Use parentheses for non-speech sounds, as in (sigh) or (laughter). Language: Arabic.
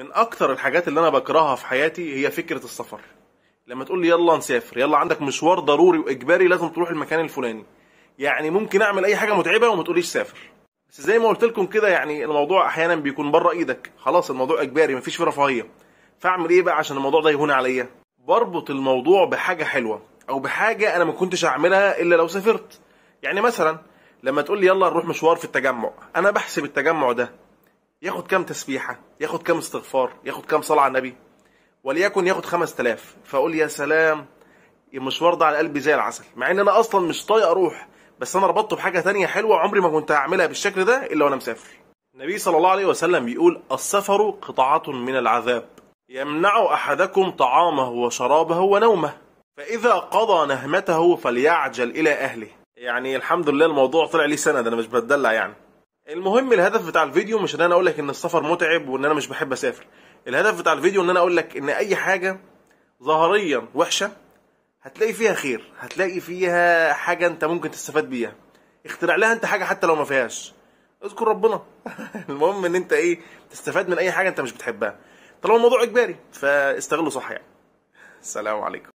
من اكتر الحاجات اللي انا بكرهها في حياتي هي فكره السفر لما تقول لي يلا نسافر يلا عندك مشوار ضروري واجباري لازم تروح المكان الفلاني يعني ممكن اعمل اي حاجه متعبه وما تقوليش سافر بس زي ما قلت لكم كده يعني الموضوع احيانا بيكون بره ايدك خلاص الموضوع اجباري مفيش فيه رفاهيه فاعمل ايه بقى عشان الموضوع ده يهون عليا بربط الموضوع بحاجه حلوه او بحاجه انا ما كنتش اعملها الا لو سافرت يعني مثلا لما تقول لي يلا نروح مشوار في التجمع انا بحسب التجمع ده ياخد كام تسبيحه ياخد كام استغفار ياخد كام صلاه على النبي وليكن ياخد 5000 فاقول يا سلام مش ورد على قلبي زي العسل مع ان انا اصلا مش طايق اروح بس انا ربطته بحاجه تانية حلوه عمري ما كنت هعملها بالشكل ده الا وانا مسافر النبي صلى الله عليه وسلم بيقول السفر قطعه من العذاب يمنع احدكم طعامه وشرابه ونومه فاذا قضى نهمته فليعجل الى اهله يعني الحمد لله الموضوع طلع ليه سند انا مش بتدلع يعني المهم الهدف بتاع الفيديو مش ان انا اقول لك ان السفر متعب وان انا مش بحب اسافر الهدف بتاع الفيديو ان انا اقول لك ان اي حاجه ظاهريا وحشه هتلاقي فيها خير هتلاقي فيها حاجه انت ممكن تستفاد بيها اخترع لها انت حاجه حتى لو ما فيهاش اذكر ربنا (laughs) المهم ان انت ايه تستفاد من اي حاجه انت مش بتحبها طالما الموضوع اجباري فاستغله صح يعني السلام عليكم